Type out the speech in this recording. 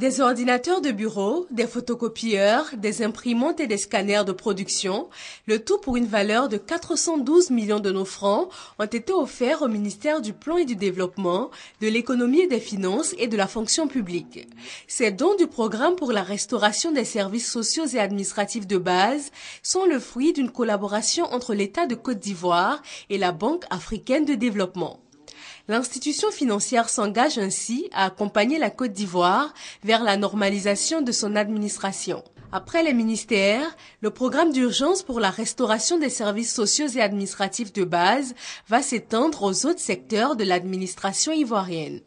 Des ordinateurs de bureau, des photocopieurs, des imprimantes et des scanners de production, le tout pour une valeur de 412 millions de nos francs, ont été offerts au ministère du Plan et du Développement, de l'Économie et des Finances et de la Fonction publique. Ces dons du programme pour la restauration des services sociaux et administratifs de base sont le fruit d'une collaboration entre l'État de Côte d'Ivoire et la Banque africaine de développement. L'institution financière s'engage ainsi à accompagner la Côte d'Ivoire vers la normalisation de son administration. Après les ministères, le programme d'urgence pour la restauration des services sociaux et administratifs de base va s'étendre aux autres secteurs de l'administration ivoirienne.